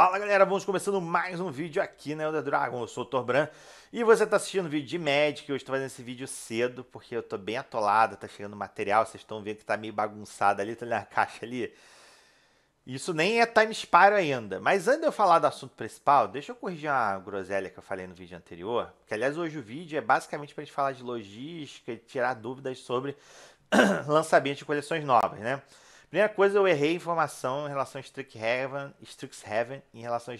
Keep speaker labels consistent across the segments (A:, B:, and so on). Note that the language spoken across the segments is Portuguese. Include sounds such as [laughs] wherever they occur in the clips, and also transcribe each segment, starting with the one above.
A: Fala galera, vamos começando mais um vídeo aqui na Elder Dragon, eu sou o Torbran e você está assistindo vídeo de Magic, Hoje estou fazendo esse vídeo cedo porque eu estou bem atolado, está chegando material, vocês estão vendo que está meio bagunçado ali, tá na [laughs] caixa ali. Isso nem é time spire ainda, mas antes de eu falar do assunto principal, deixa eu corrigir uma groselha que eu falei no vídeo anterior, que aliás hoje o vídeo é basicamente para a gente falar de logística e tirar dúvidas sobre [clears throat] lançamento de coleções novas, né? Primeira coisa, eu errei informação em relação a Strixhaven, Strixhaven em relação a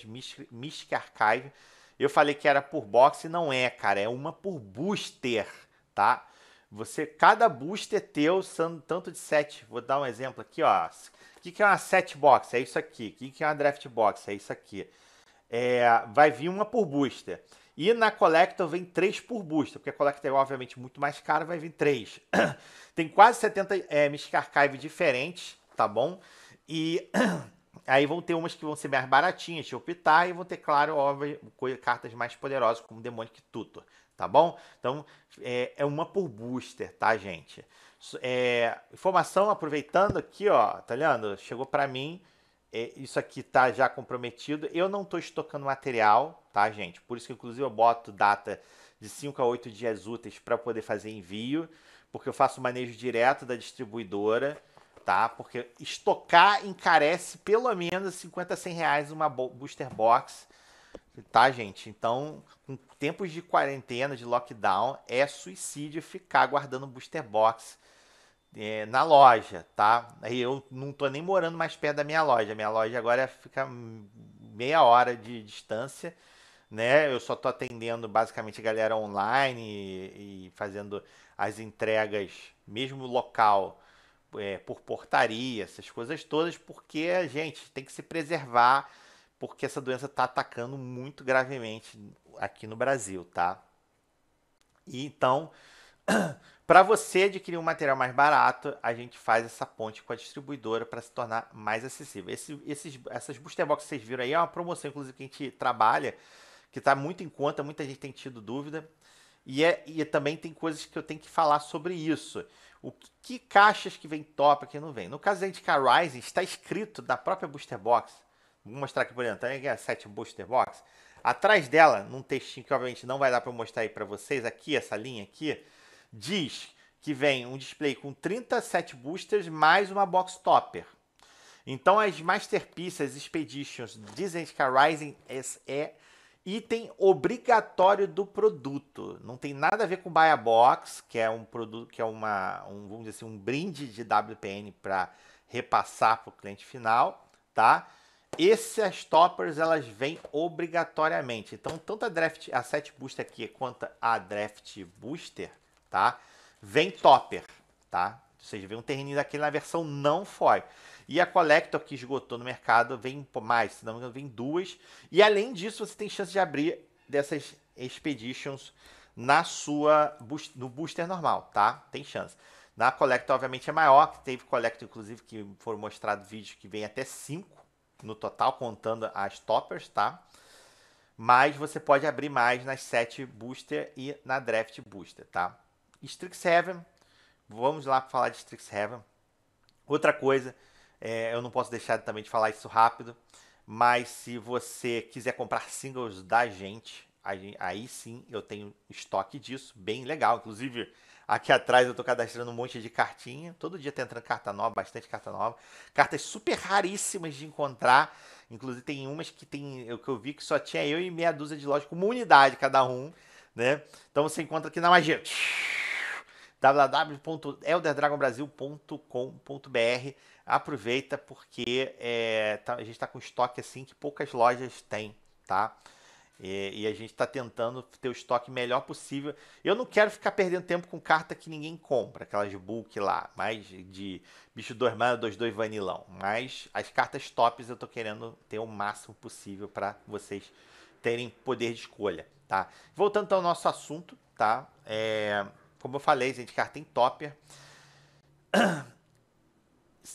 A: Mystic Archive. Eu falei que era por box e não é, cara. É uma por booster, tá? Você, cada booster teu, tanto de set. Vou dar um exemplo aqui, ó. O que, que é uma set box? É isso aqui. O que, que é uma draft box? É isso aqui. É, vai vir uma por booster. E na Collector vem 3 por booster, porque a Collector é obviamente muito mais cara, vai vir 3. [clears throat] Tem quase 70 é, Mystic Archive diferentes, tá bom? E [clears throat] aí vão ter umas que vão ser mais baratinhas, de optar, e vão ter, claro, óbvio, cartas mais poderosas, como Demonic Tutor, tá bom? Então é, é uma por booster, tá, gente? É, informação, aproveitando aqui, ó, tá olhando? Chegou para mim é, isso aqui tá já comprometido. Eu não estou estocando material, tá, gente? Por isso que, inclusive, eu boto data de 5 a 8 dias úteis para poder fazer envio, porque eu faço o manejo direto da distribuidora, tá? Porque estocar encarece pelo menos 50, 100 reais uma booster box, tá, gente? Então, com tempos de quarentena, de lockdown, é suicídio ficar guardando booster box é, na loja, tá? Aí eu não tô nem morando mais perto da minha loja. Minha loja agora fica meia hora de distância, né? Eu só tô atendendo basicamente a galera online e, e fazendo as entregas, mesmo local, é, por portaria, essas coisas todas, porque a gente tem que se preservar, porque essa doença está atacando muito gravemente aqui no Brasil, tá? E então [clears throat] Para você adquirir um material mais barato, a gente faz essa ponte com a distribuidora para se tornar mais acessível. Esse, esses, essas booster boxes que vocês viram aí é uma promoção, inclusive, que a gente trabalha, que está muito em conta, muita gente tem tido dúvida. E, é, e é, também tem coisas que eu tenho que falar sobre isso. O que, que caixas que vem top e que não vem. No caso da Indica Rising, está escrito da própria booster box. Vou mostrar aqui por dentro, é a 7 booster box. Atrás dela, num textinho que obviamente não vai dar para mostrar aí para vocês, aqui, essa linha aqui diz que vem um display com 37 boosters mais uma box topper. Então as masterpieces, as Expeditions Disney Sky é item obrigatório do produto. Não tem nada a ver com Buy a Box, que é um produto que é uma um, vamos dizer assim, um brinde de WPN para repassar para o cliente final, tá? Essas toppers elas vêm obrigatoriamente. Então, tanto a draft a 7 booster aqui quanto a draft booster tá? Vem topper, tá? Ou seja, vem um terreninho daquele na versão não foil. E a Collector que esgotou no mercado vem mais, se não me engano, vem duas. E além disso, você tem chance de abrir dessas Expeditions na sua no booster normal, tá? Tem chance. Na Collector, obviamente, é maior. Teve Collector, inclusive, que foram mostrados vídeos que vem até 5 no total, contando as toppers, tá? Mas você pode abrir mais nas 7 booster e na draft booster, tá? Strixhaven, vamos lá para falar de Strixhaven. Outra coisa, é, eu não posso deixar também de falar isso rápido, mas se você quiser comprar singles da gente, aí, aí sim eu tenho estoque disso, bem legal. Inclusive, aqui atrás eu estou cadastrando um monte de cartinha. Todo dia tá entrando carta nova, bastante carta nova. Cartas super raríssimas de encontrar. Inclusive, tem umas que tem. que eu vi que só tinha eu e meia dúzia de lojas uma unidade cada um. Né? Então você encontra aqui na magia www.elderdragonbrasil.com.br. Aproveita porque é, tá, a gente está com estoque assim que poucas lojas têm, tá? E, e a gente está tentando ter o estoque melhor possível. Eu não quero ficar perdendo tempo com carta que ninguém compra, aquelas de book lá, mais de bicho dois manos, dois dois vanilão. Mas as cartas tops eu tô querendo ter o máximo possível para vocês terem poder de escolha, tá? Voltando ao nosso assunto, tá? É, como eu falei, gente, carta em topia [clears throat]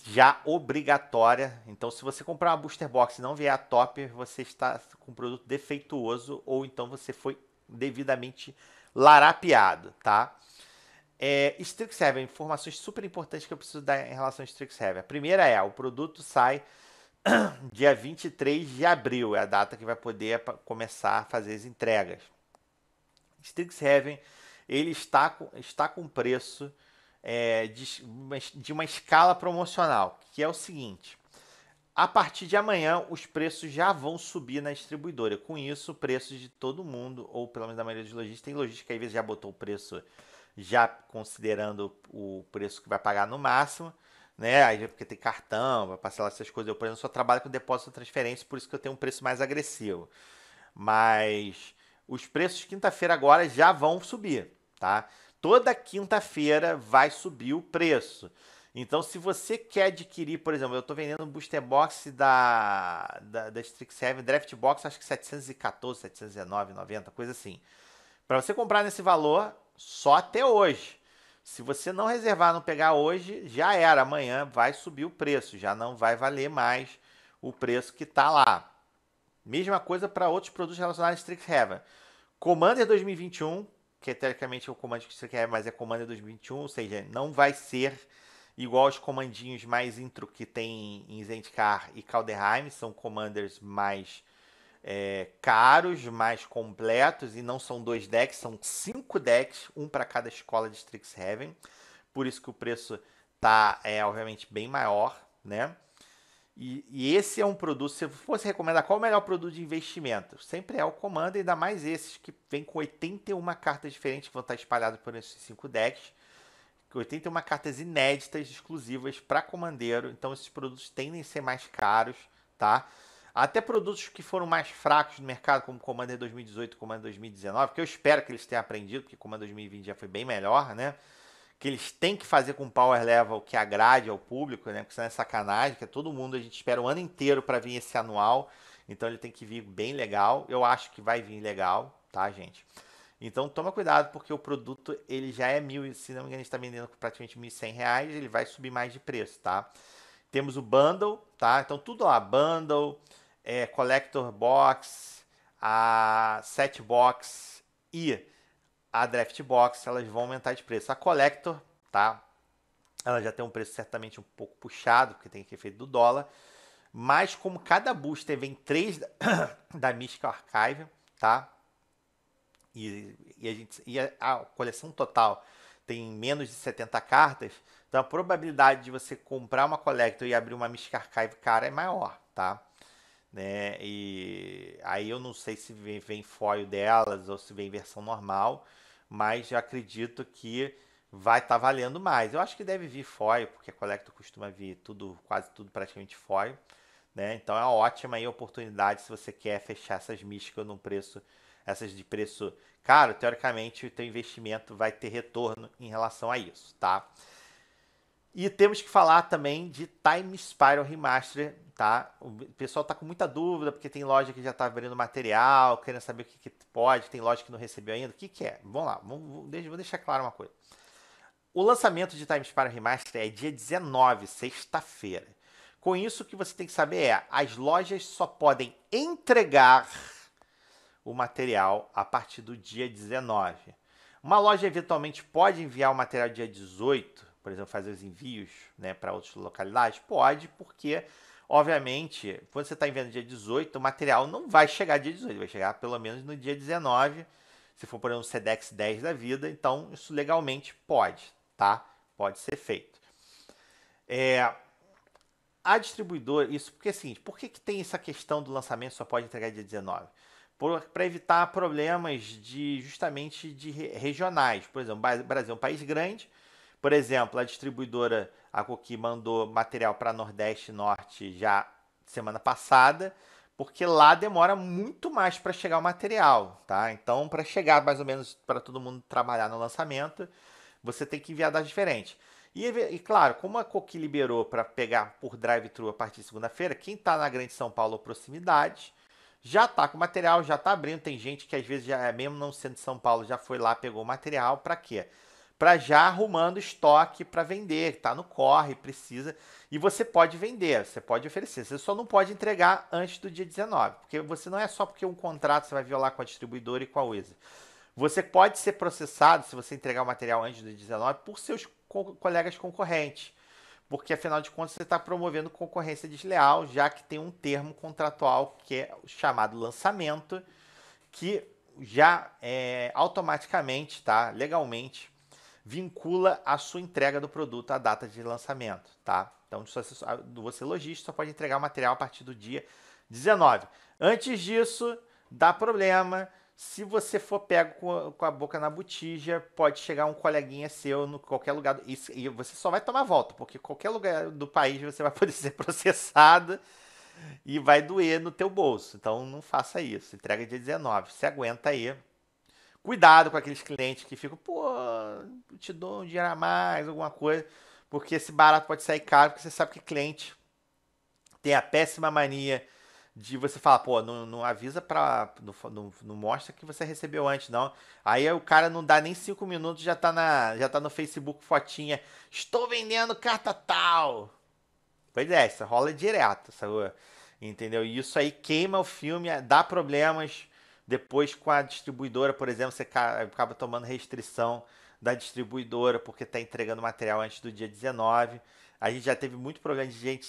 A: já obrigatória. Então, se você comprar uma booster box e não vier a top, você está com um produto defeituoso ou então você foi devidamente larapeado, tá? É, Strixhaven, informações super importantes que eu preciso dar em relação a Strixhaven. A primeira é, o produto sai [clears throat] dia 23 de abril, é a data que vai poder começar a fazer as entregas. Strixhaven ele está, está com preço é, de, de uma escala promocional, que é o seguinte. A partir de amanhã, os preços já vão subir na distribuidora. Com isso, o preço de todo mundo, ou pelo menos da maioria dos lojistas, tem lojista que às vezes já botou o preço, já considerando o preço que vai pagar no máximo, né? Aí porque tem cartão, vai parcelar essas coisas. Eu, por exemplo, só trabalho com depósito e transferência, por isso que eu tenho um preço mais agressivo. Mas os preços de quinta-feira agora já vão subir, tá? Toda quinta-feira vai subir o preço. Então, se você quer adquirir, por exemplo, eu estou vendendo um booster box da, da, da Strixhaven, draft box, acho que 714, 719, 90, coisa assim. Para você comprar nesse valor, só até hoje. Se você não reservar, não pegar hoje, já era. Amanhã vai subir o preço, já não vai valer mais o preço que está lá. Mesma coisa para outros produtos relacionados a Strixhaven. Commander 2021, é que é teoricamente o Commander que Strixhaven, mas é Commander 2021, ou seja, não vai ser igual aos comandinhos mais intro que tem em Zendikar e Calderheim, são commanders mais é, caros, mais completos, e não são dois decks, são cinco decks, um para cada escola de Strixhaven, por isso que o preço tá, é, obviamente, bem maior, né? E, e, esse é um produto, se você fosse recomendar qual é o melhor produto de investimento, sempre é o Commander, ainda mais esses que vem com 81 cartas diferentes que vão estar espalhadas por esses 5 decks. 81 cartas inéditas, exclusivas para comandeiro, então esses produtos tendem a ser mais caros, tá? Até produtos que foram mais fracos no mercado, como Commander 2018 e Commander 2019, que eu espero que eles tenham aprendido, porque Commander 2020 já foi bem melhor, né? que eles têm que fazer com power level que agrade ao público, né? Porque senão é sacanagem, que é todo mundo, a gente espera o ano inteiro para vir esse anual. Então ele tem que vir bem legal. Eu acho que vai vir legal, tá, gente? Então toma cuidado, porque o produto ele já é mil, se não me engano, está vendendo praticamente mil reais, ele vai subir mais de preço, tá? Temos o bundle, tá? Então tudo lá, bundle, é, collector box, a set box e a Draft Box, elas vão aumentar de preço. A Collector, tá? Ela já tem um preço certamente um pouco puxado, porque tem aquele efeito do dólar. Mas como cada booster vem três da, [coughs] da Mystical Archive, tá? E, e, a, gente, e a, a coleção total tem menos de 70 cartas, então a probabilidade de você comprar uma Collector e abrir uma mística Archive cara é maior, tá? Né? E aí eu não sei se vem, vem foil delas ou se vem versão normal, mas eu acredito que vai estar tá valendo mais. Eu acho que deve vir foil, porque a Collector costuma vir tudo, quase tudo praticamente foil, né? Então é uma ótima aí oportunidade se você quer fechar essas místicas num preço, essas de preço caro, teoricamente o teu investimento vai ter retorno em relação a isso, tá? E temos que falar também de Time Spiral Remaster, tá? O pessoal tá com muita dúvida, porque tem loja que já tá vendo material, querendo saber o que, que pode, tem loja que não recebeu ainda. O que, que é? Vamos lá, vamos, vou deixar claro uma coisa. O lançamento de Times para Remaster é dia 19, sexta-feira. Com isso, o que você tem que saber é: as lojas só podem entregar o material a partir do dia 19. Uma loja eventualmente pode enviar o material dia 18, por exemplo, fazer os envios né, para outras localidades? Pode, porque Obviamente, quando você está enviando dia 18, o material não vai chegar dia 18, vai chegar pelo menos no dia 19, se for por um SEDEX 10 da vida, então isso legalmente pode, tá? Pode ser feito. É, a distribuidora, isso porque é o seguinte, por que, que tem essa questão do lançamento só pode entregar dia 19? Para evitar problemas de justamente de regionais. Por exemplo, Brasil é um país grande, por exemplo, a distribuidora a Coqui mandou material para Nordeste e Norte já semana passada, porque lá demora muito mais para chegar o material, tá? Então, para chegar mais ou menos para todo mundo trabalhar no lançamento, você tem que enviar dados diferentes. E, e claro, como a Coqui liberou para pegar por drive-thru a partir de segunda-feira, quem está na Grande São Paulo ou proximidade já está com material, já está abrindo. Tem gente que às vezes, já, é, mesmo não sendo de São Paulo, já foi lá, pegou o material. Para quê? para já arrumando estoque para vender, tá no corre, precisa. E você pode vender, você pode oferecer, você só não pode entregar antes do dia 19, porque você não é só porque um contrato você vai violar com a distribuidora e com a Wizard. Você pode ser processado se você entregar o material antes do dia 19 por seus co colegas concorrentes, porque afinal de contas você está promovendo concorrência desleal, já que tem um termo contratual que é chamado lançamento, que já é, automaticamente, tá, legalmente, vincula a sua entrega do produto à data de lançamento, tá? Então, você é lojista só pode entregar o material a partir do dia 19. Antes disso, dá problema. Se você for pego com a boca na botija, pode chegar um coleguinha seu no qualquer lugar. e você só vai tomar volta, porque qualquer lugar do país você vai [laughs] poder ser processado e vai doer no teu bolso. Então não faça isso. Entrega dia 19. Se aguenta aí, Cuidado com aqueles clientes que ficam, pô, te dou um dinheiro a mais, alguma coisa, porque esse barato pode sair caro, porque você sabe que cliente tem a péssima mania de você falar, pô, não, não avisa pra. Não, não, não, mostra que você recebeu antes, não. Aí o cara não dá nem cinco minutos, já tá, na, já tá no Facebook fotinha. Estou vendendo carta tal. Pois é, isso rola direto, sabe? Entendeu? E isso aí queima o filme, dá problemas. Depois, com a distribuidora, por exemplo, você acaba tomando restrição da distribuidora porque está entregando material antes do dia 19. A gente já teve muito problema de gente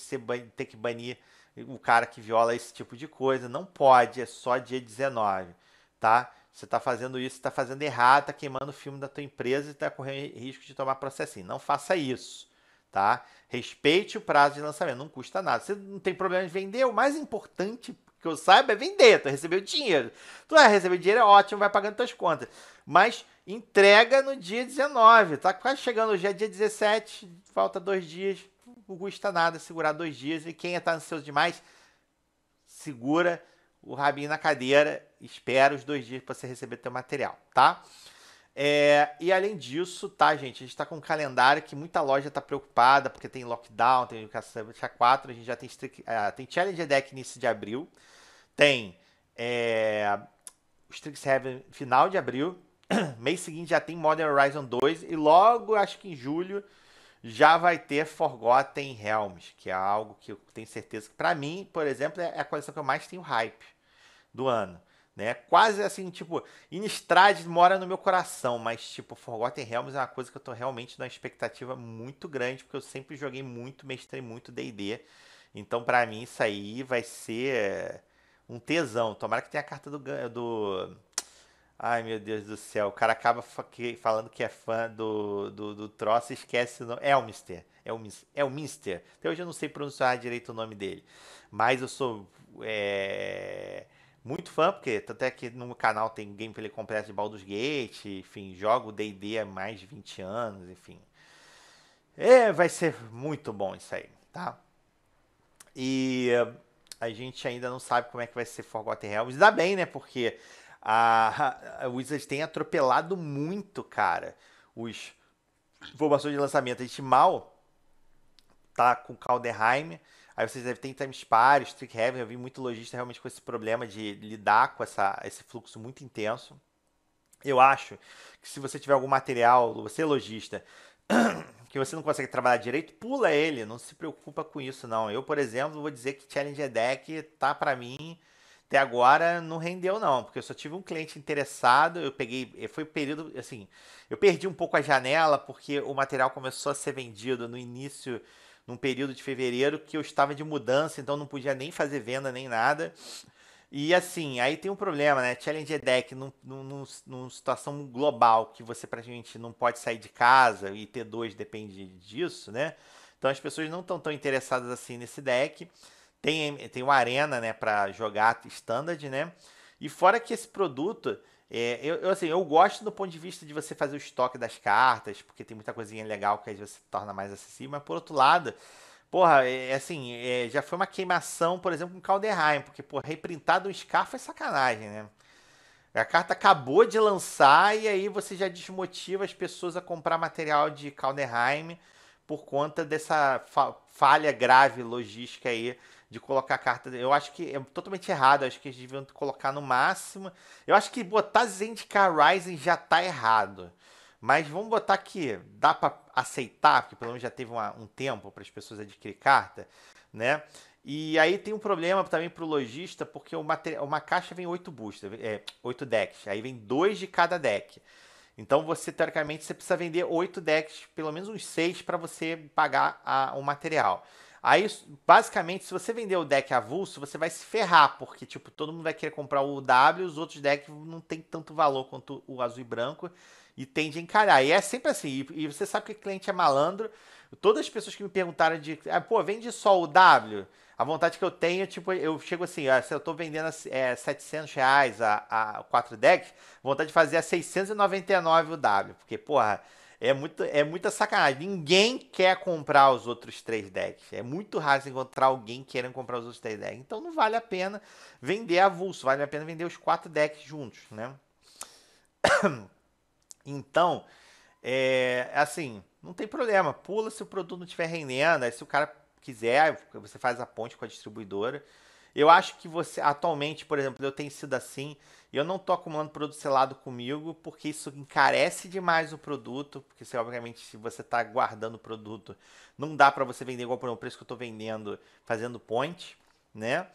A: ter que banir o cara que viola esse tipo de coisa. Não pode, é só dia 19, tá? Você está fazendo isso, está fazendo errado, está queimando o filme da tua empresa e está correndo risco de tomar processo Não faça isso, tá? Respeite o prazo de lançamento, não custa nada. Você não tem problema de vender. O mais importante que eu saiba é vender, tu recebeu dinheiro. Tu vai receber dinheiro, é ótimo, vai pagando tuas contas. Mas entrega no dia 19, tá quase chegando, já é dia 17, falta dois dias. Não custa nada segurar dois dias. E quem está ansioso demais, segura o rabinho na cadeira, espera os dois dias para você receber teu material, tá? É, e além disso, tá, gente? A gente está com um calendário que muita loja está preocupada, porque tem lockdown, tem o Castlevania 4, a gente já tem, uh, tem Challenger Deck início de abril tem é, eh, Strixhaven final de abril, [clears throat] mês seguinte já tem Modern Horizon 2 e logo, acho que em julho, já vai ter Forgotten Realms, que é algo que eu tenho certeza que, para mim, por exemplo, é, é a coleção que eu mais tenho hype do ano. Né? Quase assim, tipo, Innistrad mora no meu coração, mas tipo, Forgotten Realms é uma coisa que eu tô realmente numa expectativa muito grande, porque eu sempre joguei muito, mestrei muito D&D. Então, para mim, isso aí vai ser um tesão. Tomara que tenha a carta do, do. Ai meu Deus do céu. O cara acaba falando que é fã do, do, do troço e esquece o nome. Elmister. É Elmister. É é Elmister. Até hoje eu não sei pronunciar direito o nome dele. Mas eu sou. É muito fã, porque até que no canal tem gameplay completo de Baldur's Gate, enfim, jogo D&D há mais de 20 anos, enfim. É, vai ser muito bom isso aí, tá? E a gente ainda não sabe como é que vai ser Forgotten Realms. dá bem, né? Porque a, [laughs] a tem atropelado muito, cara, os informações de lançamento. A gente mal tá com Calderheim. Aí vocês devem ter em Timespar, Heaven, Eu vi muito lojista realmente com esse problema de lidar com essa, esse fluxo muito intenso. Eu acho que se você tiver algum material, você é lojista, [clears throat] que você não consegue trabalhar direito, pula ele, não se preocupa com isso não. Eu, por exemplo, vou dizer que Challenger Deck tá para mim até agora não rendeu não, porque eu só tive um cliente interessado, eu peguei, eh, foi um período assim, eu perdi um pouco a janela porque o material começou a ser vendido no início num período de fevereiro que eu estava de mudança, então não podia nem fazer venda nem nada. E assim, aí tem um problema, né? Challenger é Deck num, num, num situação global que você praticamente não pode sair de casa e ter dois depende disso, né? Então as pessoas não estão tão interessadas assim nesse deck. Tem, tem uma arena, né, para jogar standard, né? E fora que esse produto, é, eu, eu, assim, eu gosto do ponto de vista de você fazer o estoque das cartas, porque tem muita coisinha legal que você torna mais acessível, mas por outro lado, Porra, é, é, assim, é, já foi uma queimação, por exemplo, com Calderheim, porque, pô, reprintar do Scar foi é sacanagem, né? A carta acabou de lançar e aí você já desmotiva as pessoas a comprar material de Calderheim por conta dessa fa falha grave logística aí de colocar a carta. Eu acho que é totalmente errado, acho que eles deviam colocar no máximo. Eu acho que botar Zendikar Rising já tá errado. Mas vamos botar que dá para aceitar, porque pelo menos já teve uma, um tempo para as pessoas adquirir carta, né? E aí tem um problema também para o lojista, porque uma, uma caixa vem oito boosters, é, 8 decks, aí vem dois de cada deck. Então você, teoricamente, você precisa vender oito decks, pelo menos uns seis, para você pagar o material. Aí, basicamente, se você vender o deck avulso, você vai se ferrar, porque, tipo, todo mundo vai querer comprar o W, os outros decks não tem tanto valor quanto o azul e branco, e tende a encarar. E é sempre assim. E, você sabe que o cliente é malandro. Todas as pessoas que me perguntaram de, ah, pô, vende só o W. A vontade que eu tenho, tipo, eu chego assim, ó, ah, se eu estou vendendo é, 700 reais a, a 4 decks, vontade de fazer a 699 o W. Porque, porra, é, muito, é muita sacanagem. Ninguém quer comprar os outros três decks. É muito raro encontrar alguém querendo comprar os outros três decks. Então não vale a pena vender avulso. Vale a pena vender os quatro decks juntos, né? [coughs] Então, é, assim, não tem problema. Pula se o produto não estiver rendendo. Aí se o cara quiser, você faz a ponte com a distribuidora. Eu acho que você, atualmente, por exemplo, eu tenho sido assim, eu não tô acumulando produto selado comigo, porque isso encarece demais o produto, porque se obviamente, se você tá guardando o produto, não dá para você vender igual por um preço que eu tô vendendo, fazendo ponte né?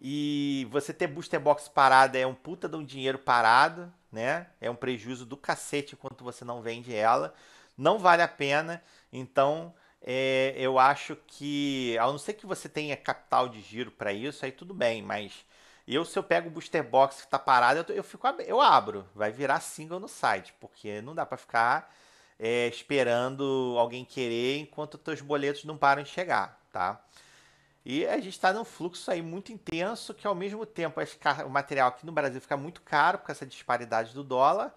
A: E você ter booster box parado é um puta de um dinheiro parado, né? É um prejuízo do cacete enquanto você não vende ela. Não vale a pena. Então, é, eu acho que, a não ser que você tenha capital de giro para isso, aí tudo bem, mas eu, se eu pego o booster box que tá parado, eu, eu, fico, eu abro. Vai virar single no site, porque não dá para ficar é, esperando alguém querer enquanto os boletos não param de chegar, tá? E a gente está num fluxo aí muito intenso, que ao mesmo tempo o material aqui no Brasil fica muito caro com essa disparidade do dólar.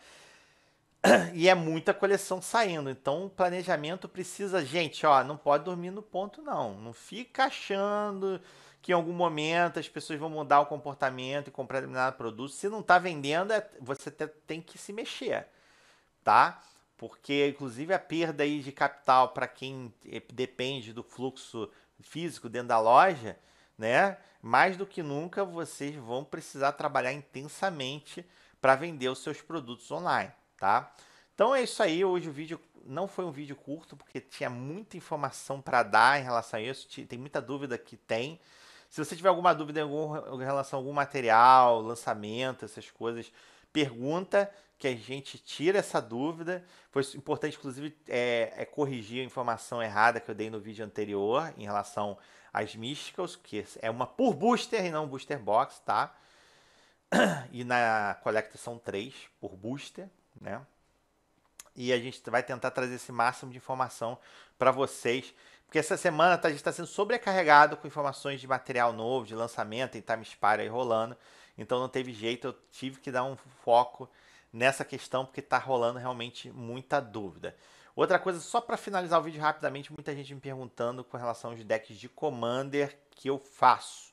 A: [clears throat] E é muita coleção saindo. Então o planejamento precisa, gente, ó, não pode dormir no ponto, não. Não fica achando que em algum momento as pessoas vão mudar o comportamento e comprar determinado produto. Se não está vendendo, é, você tem que se mexer, tá? Porque, inclusive, a perda aí de capital para quem eh, depende do fluxo físico dentro da loja, né? Mais do que nunca vocês vão precisar trabalhar intensamente para vender os seus produtos online, tá? Então é isso aí. Hoje o vídeo não foi um vídeo curto porque tinha muita informação para dar em relação a isso. Tem muita dúvida que tem. Se você tiver alguma dúvida em, algum, em relação a algum material, lançamento, essas coisas, pergunta que a gente tira essa dúvida. Foi importante, inclusive, é, é, corrigir a informação errada que eu dei no vídeo anterior em relação às Mysticals, que é uma por booster e não booster box, tá? E na Collecta são três por booster, né? E a gente vai tentar trazer esse máximo de informação para vocês porque essa semana tá, a gente está sendo sobrecarregado com informações de material novo, de lançamento, tem Time Spy aí rolando. Então não teve jeito, eu tive que dar um foco nessa questão, porque está rolando realmente muita dúvida. Outra coisa, só para finalizar o vídeo rapidamente, muita gente me perguntando com relação aos decks de Commander que eu faço,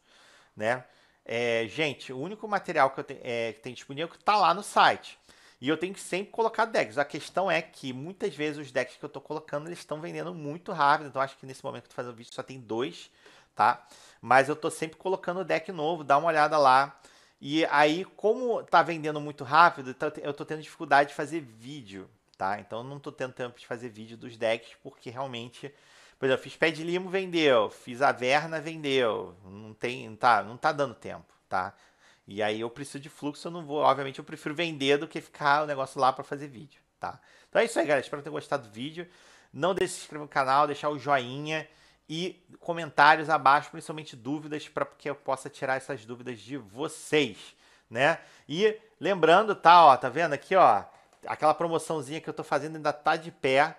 A: né? É, gente, o único material que eu tenho é, que tem disponível é que está lá no site. E eu tenho que sempre colocar decks. A questão é que muitas vezes os decks que eu tô colocando, eles estão vendendo muito rápido. Então acho que nesse momento que eu fazendo o vídeo só tem dois, tá? Mas eu tô sempre colocando deck novo, dá uma olhada lá. E aí, como tá vendendo muito rápido, tá, eu tô tendo dificuldade de fazer vídeo, tá? Então eu não tô tendo tempo de fazer vídeo dos decks, porque realmente... Por exemplo, fiz pé de limo, vendeu. Fiz averna, vendeu. Não tem, tá, não tá dando tempo, tá? E aí eu preciso de fluxo, eu não vou. Obviamente eu prefiro vender do que ficar o negócio lá para fazer vídeo, tá? Então é isso aí, galera. Espero ter gostado do vídeo. Não deixe de se inscrever no canal, deixar o joinha e comentários abaixo, principalmente dúvidas, para que eu possa tirar essas dúvidas de vocês, né? E lembrando, tá, ó, tá vendo aqui, ó, aquela promoçãozinha que eu tô fazendo ainda tá de pé.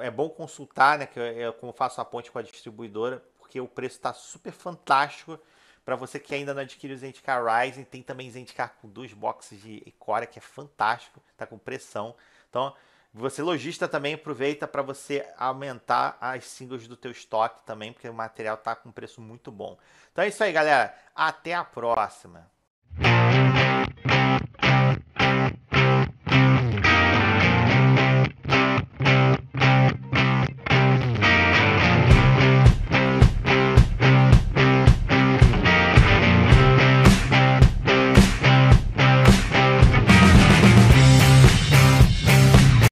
A: É bom consultar, né, que eu, eu como faço a ponte com a distribuidora, porque o preço tá super fantástico para você que ainda não adquiriu o Zendikar Rising, tem também Zendikar com dois boxes de Icória, que é fantástico, tá com pressão. Então, você lojista também aproveita para você aumentar as singles do teu estoque também, porque o material tá com preço muito bom. Então é isso aí, galera. Até a próxima.